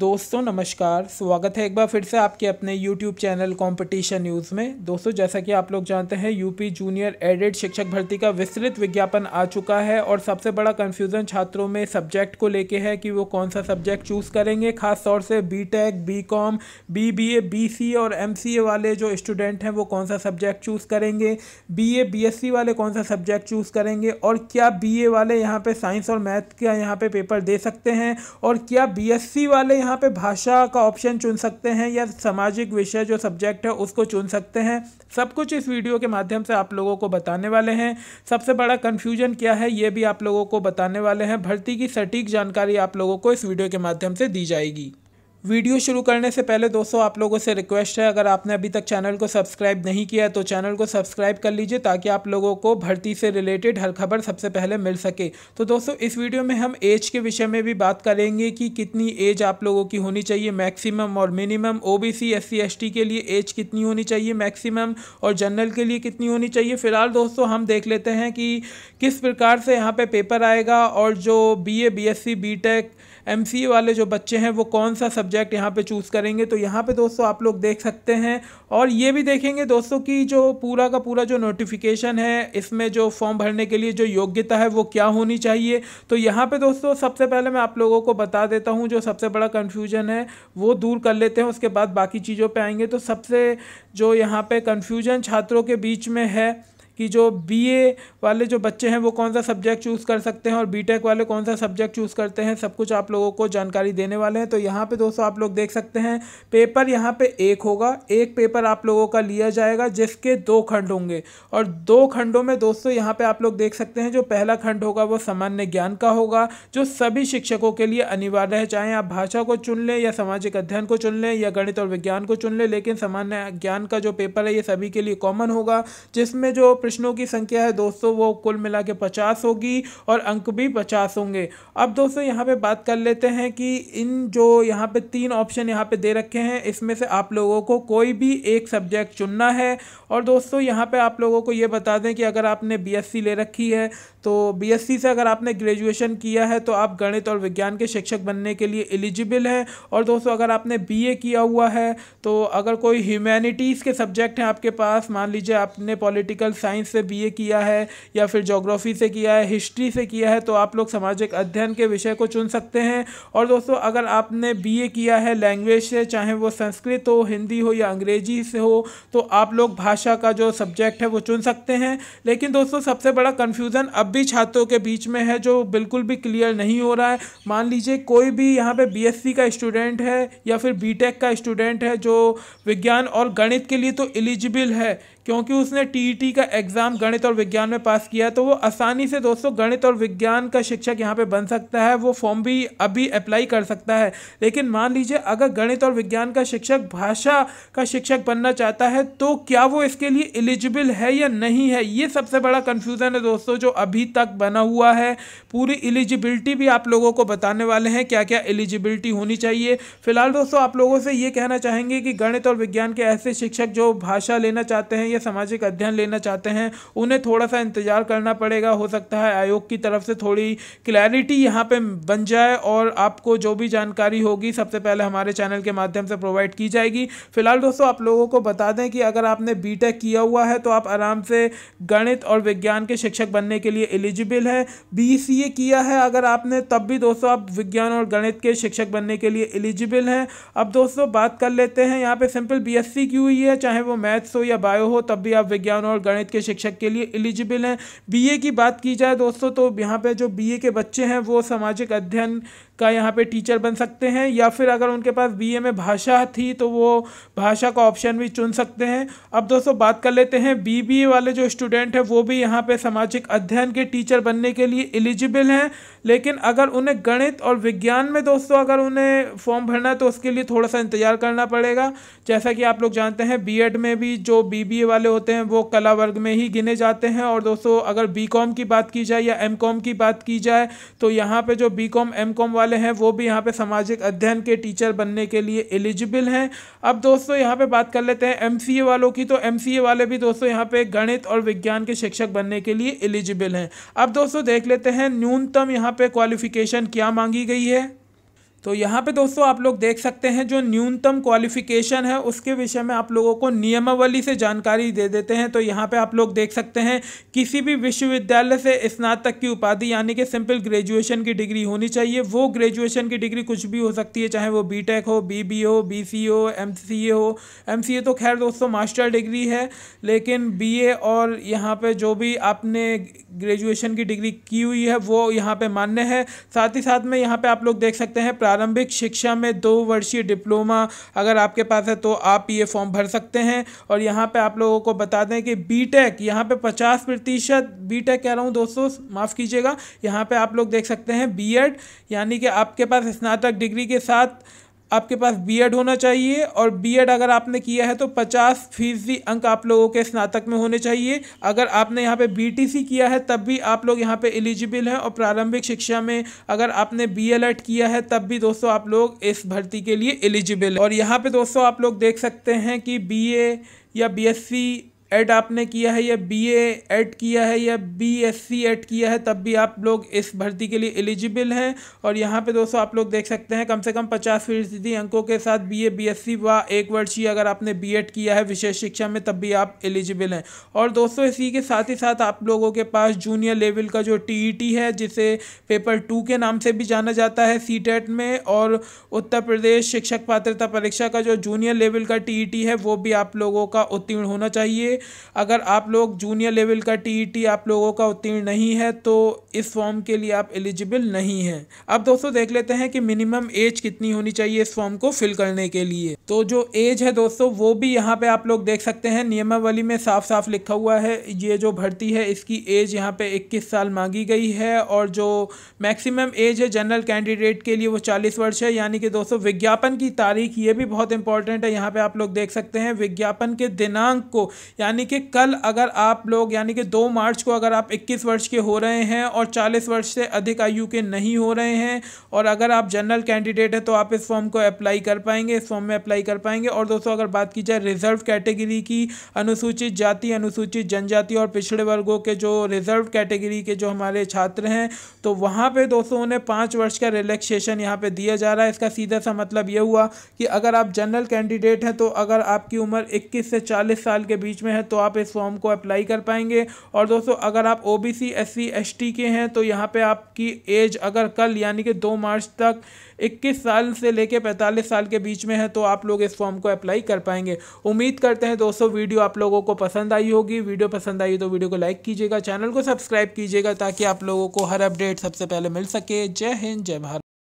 दोस्तों नमस्कार स्वागत है एक बार फिर से आपके अपने YouTube चैनल कंपटीशन न्यूज़ में दोस्तों जैसा कि आप लोग जानते हैं यूपी जूनियर एडेड शिक्षक भर्ती का विस्तृत विज्ञापन आ चुका है और सबसे बड़ा कन्फ्यूज़न छात्रों में सब्जेक्ट को लेके है कि वो कौन सा सब्जेक्ट चूज़ करेंगे खास तौर से B tech B com B B A B C और एम सी ए वाले जो स्टूडेंट हैं वो कौन सा सब्जेक्ट चूज़ करेंगे B A B S C वाले कौन सा सब्जेक्ट चूज़ करेंगे और क्या बी ए वाले यहाँ पर साइंस और मैथ का यहाँ पर पेपर दे सकते हैं और क्या बी एस सी वाले वाले यहाँ पे भाषा का ऑप्शन चुन सकते हैं या सामाजिक विषय जो सब्जेक्ट है उसको चुन सकते हैं सब कुछ इस वीडियो के माध्यम से आप लोगों को बताने वाले हैं सबसे बड़ा कन्फ्यूजन क्या है ये भी आप लोगों को बताने वाले हैं भर्ती की सटीक जानकारी आप लोगों को इस वीडियो के माध्यम से दी जाएगी वीडियो शुरू करने से पहले दोस्तों आप लोगों से रिक्वेस्ट है अगर आपने अभी तक चैनल को सब्सक्राइब नहीं किया तो चैनल को सब्सक्राइब कर लीजिए ताकि आप लोगों को भर्ती से रिलेटेड हर खबर सबसे पहले मिल सके तो दोस्तों इस वीडियो में हम एज के विषय में भी बात करेंगे कि कितनी एज आप लोगों की होनी चाहिए मैक्सिमम और minimum O B C S C के लिए एज कितनी होनी चाहिए मैक्सिमम और जनरल के लिए कितनी होनी चाहिए फिलहाल दोस्तों हम देख लेते हैं कि किस प्रकार से यहाँ पर पेपर आएगा और जो B A B S C B tech M वाले जो बच्चे हैं वो कौन सा सब्जेक्ट यहाँ पर चूज़ करेंगे तो यहाँ पर दोस्तों आप लोग देख सकते हैं और ये भी देखेंगे दोस्तों कि जो पूरा का पूरा जो नोटिफिकेशन है इसमें जो फॉर्म भरने के लिए जो योग्यता है वो क्या होनी चाहिए तो यहाँ पर दोस्तों सबसे पहले मैं आप लोगों को बता देता हूँ जो सबसे बड़ा कन्फ्यूजन है वो दूर कर लेते हैं उसके बाद बाकी चीज़ों पर आएंगे तो सबसे जो यहाँ पर कन्फ्यूजन छात्रों के बीच में है कि जो बीए वाले जो बच्चे हैं वो कौन सा सब्जेक्ट चूज़ कर सकते हैं और बीटेक वाले कौन सा सब्जेक्ट चूज़ करते हैं सब कुछ आप लोगों को जानकारी देने वाले हैं तो यहाँ पे दोस्तों आप लोग देख सकते हैं पेपर यहाँ पे एक होगा एक पेपर आप लोगों का लिया जाएगा जिसके दो खंड होंगे और दो खंडों में दोस्तों यहाँ पर आप लोग देख सकते हैं जो पहला खंड होगा वो सामान्य ज्ञान का होगा जो सभी शिक्षकों के लिए अनिवार्य है चाहे आप भाषा को चुन लें या सामाजिक अध्ययन को चुन लें या गणित और विज्ञान को चुन लें लेकिन सामान्य ज्ञान का जो पेपर है ये सभी के लिए कॉमन होगा जिसमें जो प्रश्नों की संख्या है दोस्तों वो कुल मिला के पचास होगी और अंक भी पचास होंगे अब दोस्तों यहाँ पे बात कर लेते हैं कि इन जो यहाँ पे तीन ऑप्शन यहाँ पे दे रखे हैं इसमें से आप लोगों को कोई भी एक सब्जेक्ट चुनना है और दोस्तों यहाँ पे आप लोगों को ये बता दें कि अगर आपने बी ले रखी है तो बी से अगर आपने ग्रेजुएशन किया है तो आप गणित और विज्ञान के शिक्षक बनने के लिए एलिजिबल हैं और दोस्तों अगर आपने बी किया हुआ है तो अगर कोई ह्यूमैनिटीज़ के सब्जेक्ट हैं आपके पास मान लीजिए आपने पॉलिटिकल साइंस साइंस से बीए किया है या फिर जोग्राफ़ी से किया है हिस्ट्री से किया है तो आप लोग सामाजिक अध्ययन के विषय को चुन सकते हैं और दोस्तों अगर आपने बी किया है लैंग्वेज से चाहे वो संस्कृत हो हिंदी हो या अंग्रेजी से हो तो आप लोग भाषा का जो सब्जेक्ट है वो चुन सकते हैं लेकिन दोस्तों सबसे बड़ा कन्फ्यूज़न अब भी छात्रों के बीच में है जो बिल्कुल भी क्लियर नहीं हो रहा है मान लीजिए कोई भी यहाँ पे बीएससी का स्टूडेंट है या फिर बीटेक का स्टूडेंट है जो विज्ञान और गणित के लिए तो एलिजिबल है क्योंकि उसने टी e का एग्ज़ाम गणित और विज्ञान में पास किया तो वो आसानी से दोस्तों गणित और विज्ञान का शिक्षक यहाँ पे बन सकता है वो फॉर्म भी अभी अप्लाई कर सकता है लेकिन मान लीजिए अगर गणित और विज्ञान का शिक्षक भाषा का शिक्षक बनना चाहता है तो क्या वो इसके लिए एलिजिबल है या नहीं है ये सबसे बड़ा कन्फ्यूज़न है दोस्तों जो अभी तक बना हुआ है पूरी एलिजिबिलिटी भी आप लोगों को बताने वाले हैं क्या क्या एलिजिबिलिटी होनी चाहिए फिलहाल दोस्तों आप लोगों से ये कहना चाहेंगे कि गणित और विज्ञान के ऐसे शिक्षक जो भाषा लेना चाहते हैं या सामाजिक अध्ययन लेना चाहते हैं उन्हें थोड़ा सा इंतजार करना पड़ेगा हो सकता है आयोग की तरफ से थोड़ी क्लैरिटी यहाँ पे बन जाए और आपको जो भी जानकारी होगी सबसे पहले हमारे चैनल के माध्यम से प्रोवाइड की जाएगी फिलहाल दोस्तों आप लोगों को बता दें कि अगर आपने बी किया हुआ है तो आप आराम से गणित और विज्ञान के शिक्षक बनने के लिए एलिजिबल है बी किया है अगर आपने तब भी दोस्तों आप विज्ञान और गणित के शिक्षक बनने के लिए एलिजिबल हैं अब दोस्तों बात कर लेते हैं यहाँ पे सिंपल बी एस की हुई है चाहे वो मैथ्स हो या बायो हो तब भी आप विज्ञान और गणित के शिक्षक के लिए एलिजिबल हैं बीए की बात की जाए दोस्तों तो यहाँ पे जो बीए के बच्चे हैं वो सामाजिक अध्ययन का यहाँ पे टीचर बन सकते हैं या फिर अगर उनके पास ए में भाषा थी तो वो भाषा का ऑप्शन भी चुन सकते हैं अब दोस्तों बात कर लेते हैं ए वाले जो स्टूडेंट हैं वो भी यहाँ पे सामाजिक अध्ययन के टीचर बनने के लिए एलिजिबल हैं लेकिन अगर उन्हें गणित और विज्ञान में दोस्तों अगर उन्हें फॉर्म भरना है तो उसके लिए थोड़ा सा इंतज़ार करना पड़ेगा जैसा कि आप लोग जानते हैं एड में भी जो ए वाले होते हैं वो कला वर्ग में ही गिने जाते हैं और दोस्तों अगर कॉम की बात की जाए या कॉम की बात की जाए तो यहाँ पर जो बीकॉम कॉम वाले वाले हैं वो भी यहाँ पे सामाजिक अध्ययन के टीचर बनने के लिए एलिजिबल हैं अब दोस्तों यहाँ पे बात कर लेते हैं एमसीए वालों की तो एमसीए वाले भी दोस्तों यहाँ पे गणित और विज्ञान के शिक्षक बनने के लिए एलिजिबल हैं अब दोस्तों देख लेते हैं न्यूनतम यहाँ पे क्वालिफिकेशन क्या मांगी गई है तो यहाँ पे दोस्तों आप लोग देख सकते हैं जो न्यूनतम क्वालिफिकेशन है उसके विषय में आप लोगों को नियमावली से जानकारी दे देते हैं तो यहाँ पे आप लोग देख सकते हैं किसी भी विश्वविद्यालय से स्नातक की उपाधि यानी कि सिंपल ग्रेजुएशन की डिग्री होनी चाहिए वो ग्रेजुएशन की डिग्री कुछ भी हो सकती है चाहे वो बी टेक हो बी बी हो बी सी हो एम सी ए हो एम सी ए तो खैर दोस्तों मास्टर डिग्री है लेकिन बी ए और यहाँ पर जो भी आपने ग्रेजुएशन की डिग्री की हुई है वो यहाँ पर मान्य है साथ ही साथ में यहाँ पर आप लोग देख सकते हैं प्रारंभिक शिक्षा में दो वर्षीय डिप्लोमा अगर आपके पास है तो आप ये फॉर्म भर सकते हैं और यहाँ पे आप लोगों को बता दें कि बी टेक यहाँ पे पचास प्रतिशत बी टेक कह रहा हूँ दोस्तों माफ़ कीजिएगा यहाँ पे आप लोग देख सकते हैं बी एड यानी कि आपके पास स्नातक डिग्री के साथ आपके पास बीएड होना चाहिए और बीएड अगर आपने किया है तो पचास फीसदी अंक आप लोगों के स्नातक में होने चाहिए अगर आपने यहाँ पे बीटीसी किया है तब भी आप लोग यहाँ पे एलिजिबल हैं और प्रारंभिक शिक्षा में अगर आपने बीएलएड e किया है तब भी दोस्तों आप लोग इस भर्ती के लिए एलिजिबल और यहाँ पर दोस्तों आप लोग देख सकते हैं कि बी या बी एट आपने किया है या बी एड किया है या बी एस सी एड किया है तब भी आप लोग इस भर्ती के लिए एलिजिबल हैं और यहाँ पे दोस्तों आप लोग देख सकते हैं कम से कम पचास फीसदी अंकों के साथ B A B S C व एक वर्षीय अगर आपने बी एड किया है विशेष शिक्षा में तब भी आप एलिजिबल हैं और दोस्तों इसी के साथ ही साथ आप लोगों के पास जूनियर लेवल का जो टी ई टी है जिसे पेपर टू के नाम से भी जाना जाता है सी टेट e में और उत्तर प्रदेश शिक्षक पात्रता परीक्षा का जो जूनियर लेवल का टी ई टी है वो भी आप लोगों का उत्तीर्ण होना चाहिए अगर आप लोग जूनियर लेवल का टीईटी e आप लोगों का उत्तीर्ण नहीं है तो इस फॉर्म के लिए आप एलिजिबल नहीं हैं अब दोस्तों देख लेते हैं कि मिनिमम एज कितनी होनी चाहिए इस फॉर्म को फिल करने के लिए तो जो एज है दोस्तों वो भी यहाँ पर आप लोग देख सकते हैं नियमावली में साफ साफ लिखा हुआ है ये जो भर्ती है इसकी एज यहाँ पर इक्कीस साल मांगी गई है और जो मैक्सिमम एज है जनरल कैंडिडेट के लिए वो चालीस वर्ष है यानी कि दोस्तों विज्ञापन की तारीख ये भी बहुत इंपॉर्टेंट है यहाँ पे आप लोग देख सकते हैं विज्ञापन के दिनांक को यानी कि कल अगर आप लोग यानी कि दो मार्च को अगर आप इक्कीस वर्ष के हो रहे हैं और चालीस वर्ष से अधिक आयु के नहीं हो रहे हैं और अगर आप जनरल कैंडिडेट हैं तो आप इस फॉर्म को अप्लाई कर पाएंगे इस फॉर्म में अप्लाई कर पाएंगे और दोस्तों अगर बात की जाए रिजर्व कैटेगरी की अनुसूचित जाति अनुसूचित जनजाति और पिछड़े वर्गों के जो रिजर्व कैटेगरी के जो हमारे छात्र हैं तो वहाँ पर दोस्तों उन्हें पाँच वर्ष का रिलैक्सेशन यहाँ पर दिया जा रहा है इसका सीधा सा मतलब ये हुआ कि अगर आप जनरल कैंडिडेट हैं तो अगर आपकी उम्र इक्कीस से चालीस साल के बीच में हैं तो आप इस फॉर्म को अप्लाई कर पाएंगे और दोस्तों अगर आप O B C S C S T के हैं तो यहाँ पे आपकी एज अगर कल यानी कि दो मार्च तक इक्कीस साल से लेकर पैंतालीस साल के बीच में है तो आप लोग इस फॉर्म को अप्लाई कर पाएंगे उम्मीद करते हैं दोस्तों वीडियो आप लोगों को पसंद आई होगी वीडियो पसंद आई तो वीडियो को लाइक कीजिएगा चैनल को सब्सक्राइब कीजिएगा ताकि आप लोगों को हर अपडेट सबसे पहले मिल सके जय हिंद जय भारत